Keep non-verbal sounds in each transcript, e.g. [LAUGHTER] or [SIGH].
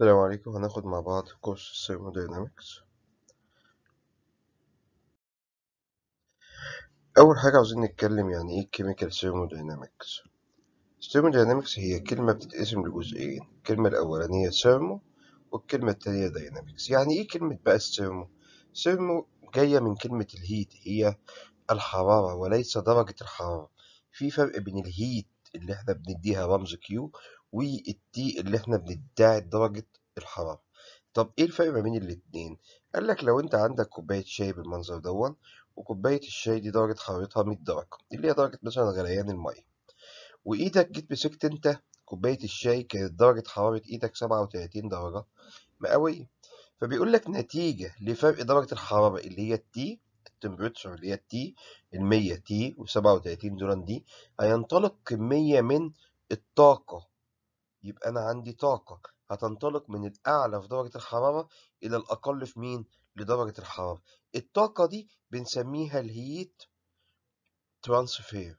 السلام عليكم هناخد مع بعض كورس الثيرموداينامكس أول حاجة عاوزين نتكلم يعني إيه كيميكال ثيرموداينامكس الثيرموداينامكس هي كلمة بتتقسم لجزئين الكلمة الأولانية ثيرمو والكلمة التانية داينامكس يعني إيه كلمة بقى الثيرمو ثيرمو جاية من كلمة الهيت هي الحرارة وليس درجة الحرارة في فرق بين الهيت اللي احنا بنديها رمز كيو والتي اللي احنا بندعي درجة الحرارة طب ايه الفرق ما بين الاتنين قال لك لو انت عندك كوباية شاي بالمنظر دون وكوباية الشاي دي درجة حرارتها 100 درجة اللي هي درجة مثلا غليان المية وايدك جيت مسكت انت كوباية الشاي كانت درجة حرارة ايدك 37 درجة مئوية فبيقول لك نتيجة لفرق درجة الحرارة اللي هي التي التمبريتشر اللي هي التي ال 100 تي و37 دولار دي هينطلق كمية من الطاقة يبقى أنا عندي طاقة هتنطلق من الأعلى في درجة الحرارة إلى الأقل في مين؟ لدرجة الحرارة. الطاقة دي بنسميها الهيت ترانسفير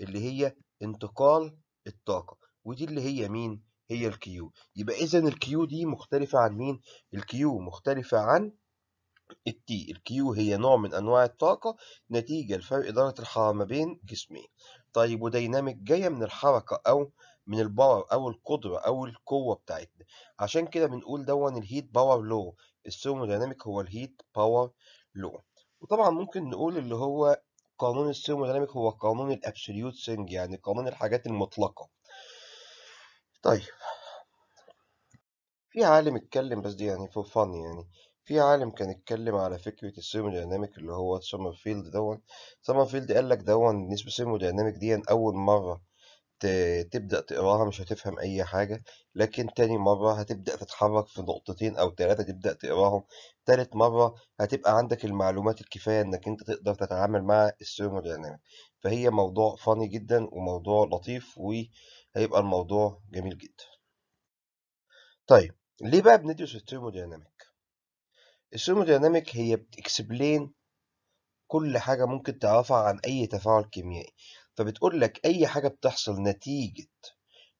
اللي هي انتقال الطاقة ودي اللي هي مين؟ هي الكيو يبقى إذا الكيو دي مختلفة عن مين؟ الكيو مختلفة عن التي الكيو هي نوع من أنواع الطاقة نتيجة لفرق درجة الحرارة ما بين جسمين. طيب وديناميك جاية من الحركة أو من الباور او القدره او القوه بتاعتنا عشان كده بنقول دون الهيت باور لو الثيرمودايناميك هو الهيت باور لو وطبعا ممكن نقول اللي هو قانون الثيرمودايناميك هو قانون الابسوليوت سينج يعني قانون الحاجات المطلقه طيب في عالم اتكلم بس دي يعني فور فان يعني في عالم كان اتكلم على فكرة الثيرمودايناميك اللي هو سومرفيلد دون سومرفيلد قال لك دون نسبة الثيرمودايناميك دي أول مرة تبدأ تقراها مش هتفهم أي حاجة، لكن تاني مرّة هتبدأ تتحرّك في نقطتين أو ثلاثة تبدأ تقراهم، تالت مرّة هتبقى عندك المعلومات الكفاية إنّك أنت تقدر تتعامل مع الthermodynamics، فهي موضوع فاني جدًا وموضوع لطيف وهيبقى الموضوع جميل جدًا. طيب ليه بقى بندرس الثيرموديناميك الثيرموديناميك هي بتكسبلين كل حاجة ممكن تعرفها عن أي تفاعل كيميائي. فبتقول لك أي حاجة بتحصل نتيجة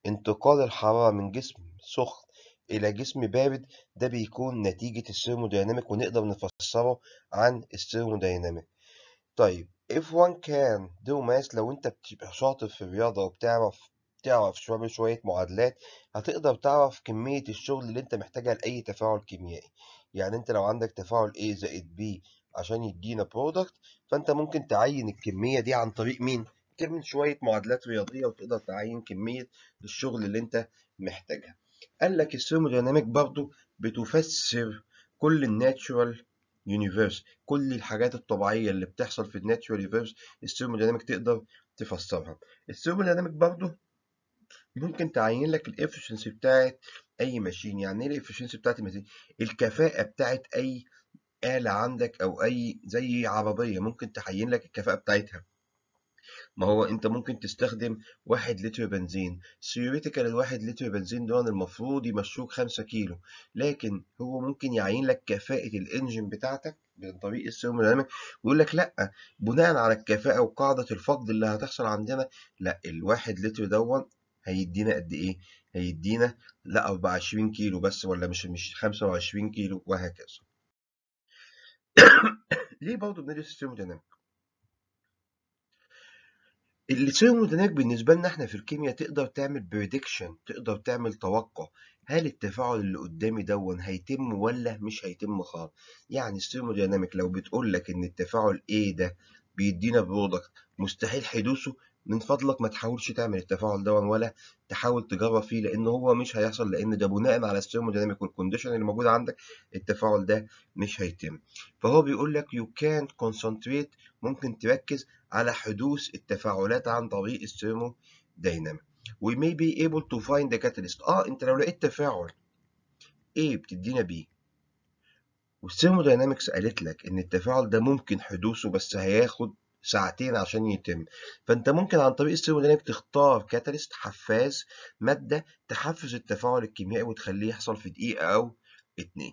انتقال الحرارة من جسم سخن إلى جسم بارد ده بيكون نتيجة الثيرموديناميك ونقدر نفسره عن الثيرموديناميك طيب اف 1 كان دو ماس لو انت بتبقى شاطر في الرياضة وبتعرف تعرف شوية شوية معادلات هتقدر تعرف كمية الشغل اللي انت محتاجها لأي تفاعل كيميائي يعني انت لو عندك تفاعل A زائد B عشان يدينا برودكت فانت ممكن تعين الكمية دي عن طريق مين؟ تعمل شوية معادلات رياضية وتقدر تعين كمية الشغل اللي انت محتاجها قال لك الثيرموديناميك برضو بتفسر كل الناتشورال يونيفيرس كل الحاجات الطبيعية اللي بتحصل في الناتشورال يونيفيرس الثيرموديناميك تقدر تفسرها الثيرموديناميك برضو ممكن تعين لك الافشنسي بتاعت اي ماشين يعني ايه الافشنسي بتاعت الماشين الكفاءة بتاعت اي آلة عندك او اي زي عربية ممكن تعين لك الكفاءة بتاعتها ما هو انت ممكن تستخدم واحد لتر بنزين ثيوريتيكال الواحد لتر بنزين ده المفروض يمشوك خمسة كيلو لكن هو ممكن يعين لك كفاءة الانجن بتاعتك من طريق الثيرموديناميك ويقول لك لا بناء على الكفاءة وقاعدة الفقد اللي هتحصل عندنا لا الواحد لتر دون هيدينا قد ايه؟ هيدينا لا 24 كيلو بس ولا مش مش 25 كيلو وهكذا. [COUGHS] ليه برضه بندرس الثيرموديناميك؟ السيوم بالنسبة لنا احنا في الكيمياء تقدر تعمل بريدكشن تقدر تعمل توقع هل التفاعل اللي قدامي دون هيتم ولا مش هيتم خالص يعني الثيرموديناميك لو بتقول لك ان التفاعل A ده بيدينا برودكت مستحيل حدوثه من فضلك ما تحاولش تعمل التفاعل ده ولا تحاول تجرب فيه لان هو مش هيحصل لان ده بناء على الثيرموديناميك والكونديشن اللي موجود عندك التفاعل ده مش هيتم فهو بيقول لك يو كان كونسنتريت ممكن تركز على حدوث التفاعلات عن طريق الثيرموديناميك وي مي بي ايبل تو فايند ذا كاتاليست اه انت لو لقيت تفاعل ايه بتدينا بيه والثيرموديناميكس قالت لك ان التفاعل ده ممكن حدوثه بس هياخد ساعتين عشان يتم فانت ممكن عن طريق السيروديناميك تختار كاتاليست حفاز ماده تحفز التفاعل الكيميائي وتخليه يحصل في دقيقه او اتنين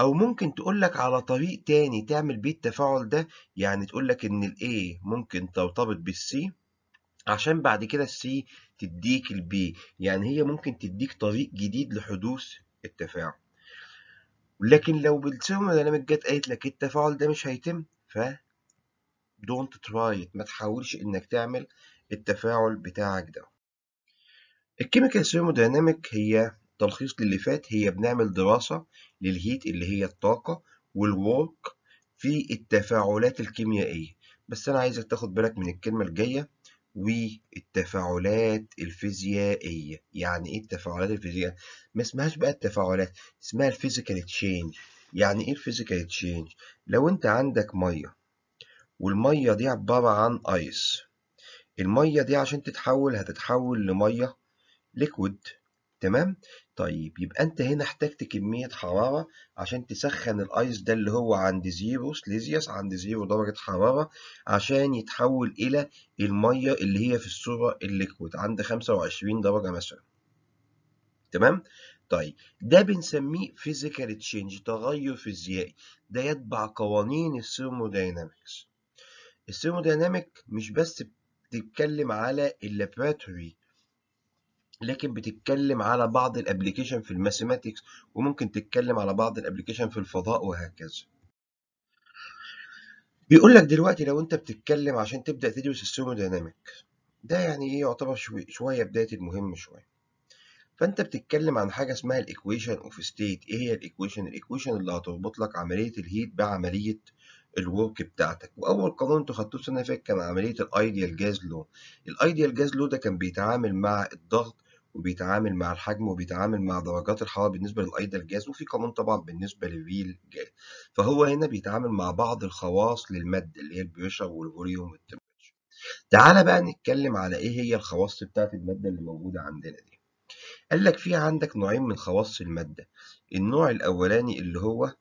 او ممكن تقول لك على طريق تاني تعمل بيه التفاعل ده يعني تقول لك ان الاي ممكن ترتبط بالسي عشان بعد كده السي تديك البي يعني هي ممكن تديك طريق جديد لحدوث التفاعل لكن لو بالسيرموديناميك جت قالت لك التفاعل ده مش هيتم ف don't try it ما تحاولش انك تعمل التفاعل بتاعك ده الكيميكال ثيرموداينامك هي تلخيص للي فات هي بنعمل دراسة للهيت اللي هي الطاقة والورك في التفاعلات الكيميائية بس أنا عايزك تاخد بالك من الكلمة الجاية والتفاعلات الفيزيائية يعني إيه التفاعلات الفيزيائية؟ ما اسمهاش بقى التفاعلات اسمها الفيزيكال تشينج يعني إيه الفيزيكال تشينج؟ لو أنت عندك مية والمية دي عبارة عن ايس المية دي عشان تتحول هتتحول لمية ليكويد تمام طيب يبقى انت هنا احتجت كمية حرارة عشان تسخن الايس ده اللي هو عند زيرو سليزيوس عند زيرو درجة حرارة عشان يتحول الى المية اللي هي في الصورة الليكويد عند 25 درجة مثلا تمام طيب ده بنسميه فيزيكال تشينج تغير فيزيائي ده يتبع قوانين الثيرموداينامكس الثيرموديناميك مش بس بتتكلم على اللابراتوري لكن بتتكلم على بعض الابلكيشن في الماثيماتكس وممكن تتكلم على بعض الابلكيشن في الفضاء وهكذا بيقول لك دلوقتي لو انت بتتكلم عشان تبدا تدرس الثيرموديناميك ده يعني ايه يعتبر شويه بدايه المهم شويه فانت بتتكلم عن حاجه اسمها الايكويشن اوف ستيت ايه هي الايكويشن الايكويشن اللي هتربط لك عمليه الهيت بعمليه الورك بتاعتك واول قانون انتوا خدتوه السنه اللي فاتت كان عمليه الايديال جاز لو الايديال جاز لو ده كان بيتعامل مع الضغط وبيتعامل مع الحجم وبيتعامل مع درجات الحراره بالنسبه للايدل جاز وفي قانون طبعا بالنسبه للريل جاز فهو هنا بيتعامل مع بعض الخواص للماده اللي هي البريشر والفوليوم والتمبريتشر تعالى بقى نتكلم على ايه هي الخواص بتاعه الماده اللي موجوده عندنا دي قال لك في عندك نوعين من خواص الماده النوع الاولاني اللي هو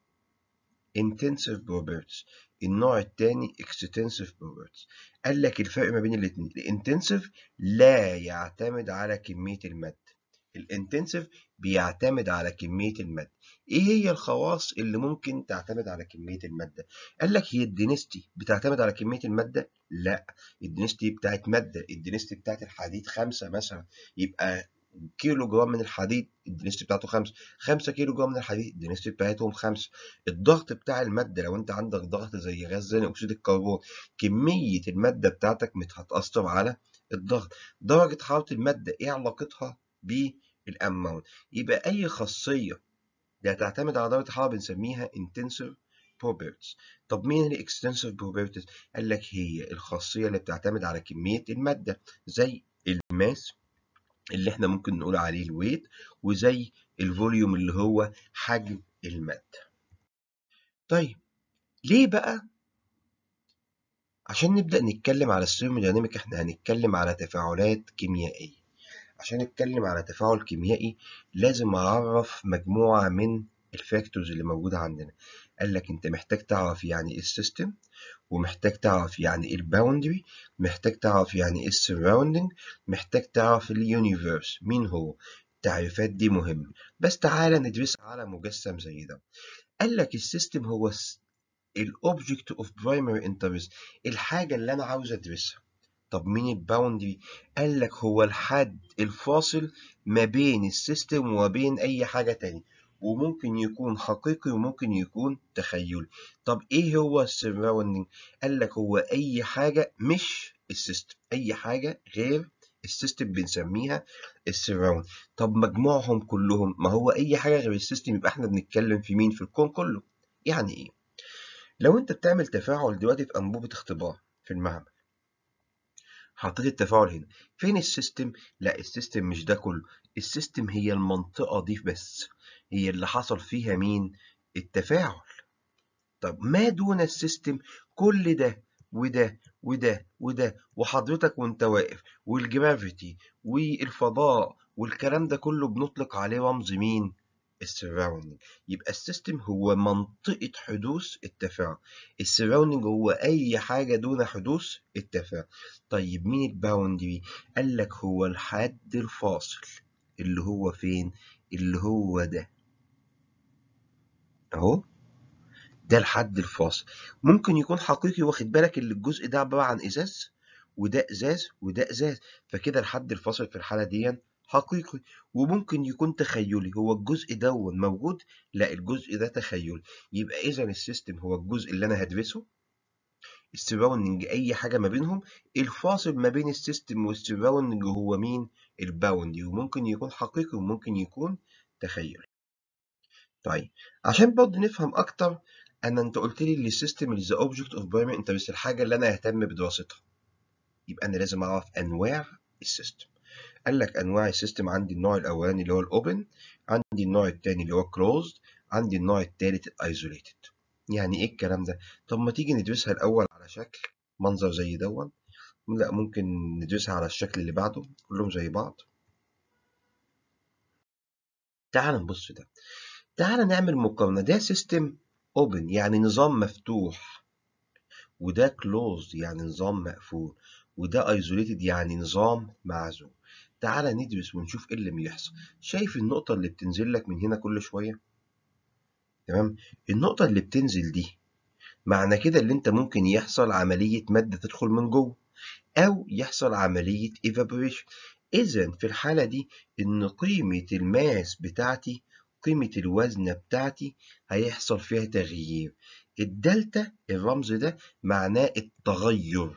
intensive properties النوع الثاني extensive properties قال لك الفرق ما بين الاثنين الانتنسيف لا يعتمد على كمية المادة الانتنسيف بيعتمد على كمية المادة ايه هي الخواص اللي ممكن تعتمد على كمية المادة قال لك هي الدينستي بتعتمد على كمية المادة لا الدينستي بتاعت مادة الدينستي بتاعت الحديد خمسة مثلا يبقى كيلو جرام من الحديد الدنسيتي بتاعته 5 5 كيلو جرام من الحديد الدنسيتي بتاعتهم 5 الضغط بتاع الماده لو انت عندك ضغط زي غاز ثاني اكسيد الكربون كميه الماده بتاعتك هتاثر على الضغط درجه حراره الماده ايه علاقتها بالاماونت يبقى اي خاصيه ده هتعتمد على درجه حراره بنسميها انتنسيف بروبرتيز طب مين الاكستنسيف بروبرتيز قال لك هي الخاصيه اللي بتعتمد على كميه الماده زي الماس اللي احنا ممكن نقول عليه الويت وزي الفوليوم اللي هو حجم المادة طيب ليه بقى عشان نبدأ نتكلم على الثيرموديناميك احنا هنتكلم على تفاعلات كيميائية عشان نتكلم على تفاعل كيميائي لازم أعرف مجموعة من الفاكتورز اللي موجودة عندنا قال لك انت محتاج تعرف يعني ايه السيستم ومحتاج تعرف يعني ايه الباوندري محتاج تعرف يعني ايه السراوندنج محتاج تعرف اليونيفيرس مين هو التعريفات دي مهمة بس تعالى ندرس على مجسم زي ده قال لك السيستم هو الاوبجكت اوف برايمري انترست الحاجة اللي انا عاوز ادرسها طب مين الباوندري قال لك هو الحد الفاصل ما بين السيستم وبين اي حاجة تانية وممكن يكون حقيقي وممكن يكون تخيلي طب ايه هو السراوندنج قال لك هو اي حاجة مش السيستم اي حاجة غير السيستم بنسميها السراوند طب مجموعهم كلهم ما هو اي حاجة غير السيستم يبقى احنا بنتكلم في مين في الكون كله يعني ايه لو انت بتعمل تفاعل دلوقتي في انبوبة اختبار في المعمل حطيت التفاعل هنا فين السيستم لا السيستم مش ده كله السيستم هي المنطقة دي بس هي اللي حصل فيها مين التفاعل طب ما دون السيستم كل ده وده وده وده وحضرتك وانت واقف والجرافيتي والفضاء والكلام ده كله بنطلق عليه رمز مين السراوندنج يبقى السيستم هو منطقة حدوث التفاعل السراوندنج هو أي حاجة دون حدوث التفاعل طيب مين الباوندري قال لك هو الحد الفاصل اللي هو فين اللي هو ده اهو ده الحد الفاصل ممكن يكون حقيقي واخد بالك ان الجزء ده عباره عن ازاز وده ازاز وده ازاز فكده الحد الفاصل في الحاله دي حقيقي وممكن يكون تخيلي هو الجزء ده موجود لا الجزء ده تخيلي يبقى اذا السيستم هو الجزء اللي انا هدرسه السراوندنج اي حاجه ما بينهم الفاصل ما بين السيستم والسراوندنج هو مين الباوندي وممكن يكون حقيقي وممكن يكون تخيلي طيب عشان برضه نفهم اكتر انا انت قلت لي ان السيستم از اوبجكت اوف انت انترست الحاجه اللي انا اهتم بدراستها يبقى انا لازم اعرف انواع السيستم قال لك انواع السيستم عندي النوع الاولاني اللي هو الاوبن عندي النوع الثاني اللي هو كلوزد عندي النوع الثالث الايزوليتد يعني ايه الكلام ده طب ما تيجي ندرسها الاول على شكل منظر زي دون لا ممكن ندرسها على الشكل اللي بعده كلهم زي بعض تعال نبص ده تعال نعمل مقارنة ده سيستم اوبن يعني نظام مفتوح وده كلوز يعني نظام مقفول وده ايزوليتد يعني نظام معزول تعال ندرس ونشوف ايه اللي بيحصل شايف النقطة اللي بتنزل لك من هنا كل شوية تمام النقطة اللي بتنزل دي معنى كده اللي انت ممكن يحصل عملية مادة تدخل من جوه او يحصل عملية evaporation اذا في الحالة دي ان قيمة الماس بتاعتي قيمة الوزنة بتاعتي هيحصل فيها تغيير الدلتا الرمز ده معناه التغير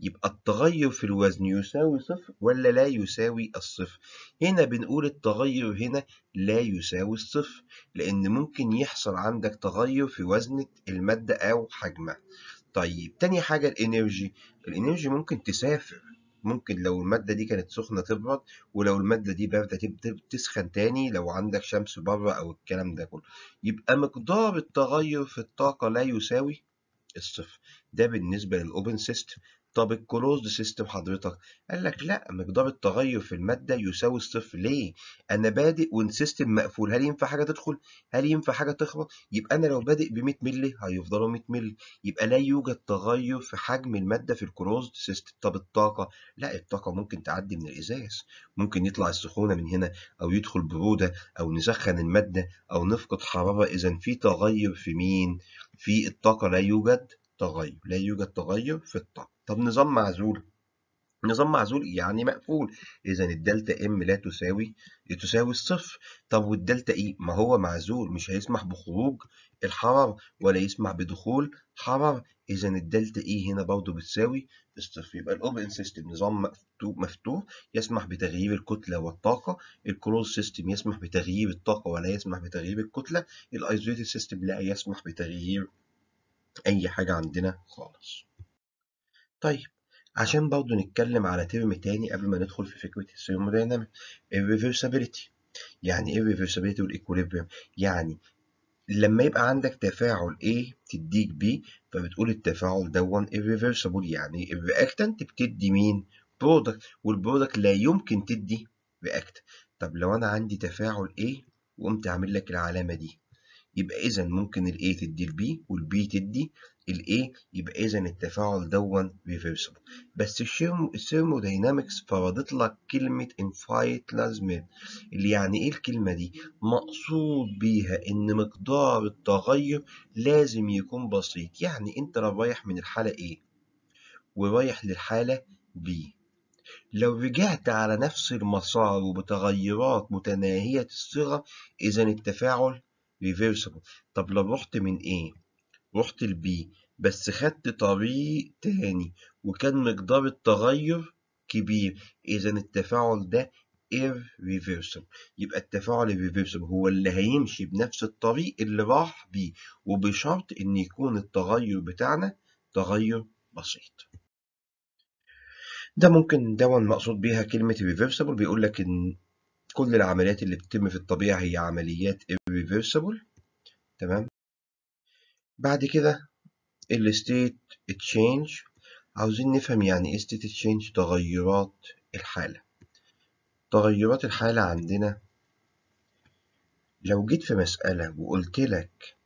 يبقى التغير في الوزن يساوي صفر ولا لا يساوي الصفر هنا بنقول التغير هنا لا يساوي الصفر لأن ممكن يحصل عندك تغير في وزن المادة أو حجمها طيب تاني حاجة الإنرجي الإنرجي ممكن تسافر ممكن لو المادة دي كانت سخنة تبرد ولو المادة دي باردة تسخن تاني لو عندك شمس بره أو الكلام ده كله يبقى مقدار التغير في الطاقة لا يساوي الصفر ده بالنسبة للأوبن سيستم طب الكلوزد سيستم حضرتك قال لك لا مقدار التغير في المادة يساوي الصفر ليه انا بادئ والسيستم مقفول هل ينفع حاجة تدخل هل ينفع حاجة تخرج يبقى انا لو بادئ ب 100 مللي هيفضلوا 100 مللي يبقى لا يوجد تغير في حجم المادة في الكلوزد سيستم طب الطاقة لا الطاقة ممكن تعدي من الازاز ممكن يطلع السخونة من هنا او يدخل برودة او نسخن المادة او نفقد حرارة اذا في تغير في مين في الطاقة لا يوجد تغير لا يوجد تغير في الطاقة طب نظام معزول نظام معزول يعني مقفول اذا الدلتا ام لا تساوي تساوي الصفر طب والدلتا اي e؟ ما هو معزول مش هيسمح بخروج الحرارة ولا يسمح بدخول حرارة اذا الدلتا اي e هنا برضه بتساوي الصفر يبقى الاوبن سيستم نظام مفتوح يسمح بتغيير الكتلة والطاقة الكلوز سيستم يسمح بتغيير الطاقة ولا يسمح بتغيير الكتلة الايزوليتد سيستم لا يسمح بتغيير اي حاجة عندنا خالص طيب عشان برضو نتكلم على ترم تاني قبل ما ندخل في فكرة الثيرموداينامك الريفرسابيلتي يعني ايه الريفرسابيلتي والايكوليبريم يعني لما يبقى عندك تفاعل A تديك B فبتقول التفاعل دون irreversible يعني الرياكتنت بتدي مين؟ برودكت والبرودكت لا يمكن تدي رياكت طب لو انا عندي تفاعل A وقمت عامل لك العلامة دي يبقى إذا ممكن ال A تدي ال B وال B تدي ال A يبقى إذا التفاعل دون ريفرسبل بس الثيرموداينامكس فرضت لك كلمة انفايت انفايتلازماب اللي يعني إيه الكلمة دي؟ مقصود بيها إن مقدار التغير لازم يكون بسيط يعني أنت لو رايح من الحالة A ورايح للحالة B لو رجعت على نفس المسار وبتغيرات متناهية الصغر إذا التفاعل reversible طب لو رحت من A رحت ل B بس خدت طريق تاني وكان مقدار التغير كبير إذا التفاعل ده irreversible يبقى التفاعل irreversible هو اللي هيمشي بنفس الطريق اللي راح بيه وبشرط إن يكون التغير بتاعنا تغير بسيط ده ممكن ده مقصود بيها كلمة reversible بيقول لك إن كل العمليات اللي بتتم في الطبيعة هي عمليات reversible تمام بعد كده الستيت تشينج عاوزين نفهم يعني ايه state change تغيرات الحالة تغيرات الحالة عندنا لو جيت في مسألة وقلت لك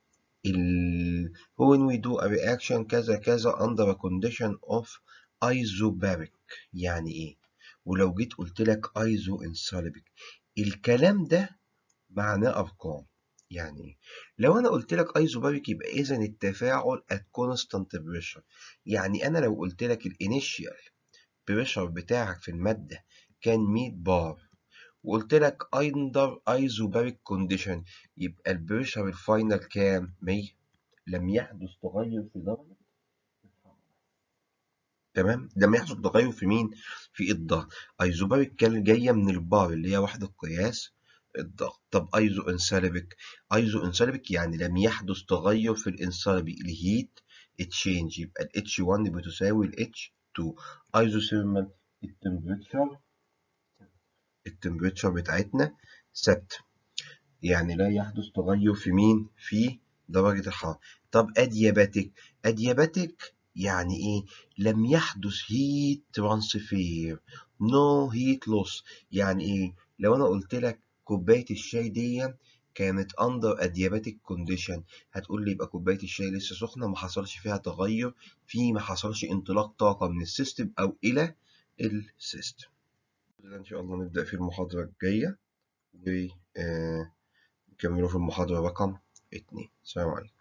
ال... when we do a reaction كذا كذا under a condition of isobaric يعني ايه ولو جيت قلت لك iso انسالبك الكلام ده معناه ارقام يعني ايه لو انا قلت لك ايزوباريك يبقى اذا التفاعل at بريشر يعني انا لو قلت لك الانيشيال بريشر بتاعك في الماده كان 100 بار وقلت لك اندر ايزوباريك كونديشن يبقى البريشر الفاينل كام 100 لم يحدث تغير في درجه تمام ما يحصل تغير في مين في الضغط ايزوباريك كان جايه من البار اللي هي وحده قياس الضغط طب ايزو انسالبك ايزو انسالبك يعني لم يحدث تغير في الانسالبي الهيت اتشينج يبقى الاتش 1 بتساوي الاتش 2 2 ايزوثيرمال التمبريتشر التمبريتشر بتاعتنا ثابته يعني لا يحدث تغير في مين في درجه الحراره طب ادياباتيك ادياباتيك يعني ايه لم يحدث هيت ترانسفير نو هيت لوس يعني ايه لو انا قلت لك كوباية الشاي دي كانت أندر أدياباتيك كونديشن هتقول لي يبقى كوباية الشاي لسه سخنة ما حصلش فيها تغير في ما حصلش انطلاق طاقة من السيستم أو إلى السيستم إن شاء الله نبدأ في المحاضرة الجاية آه، نكملوا في المحاضرة رقم اتنين سلام عليكم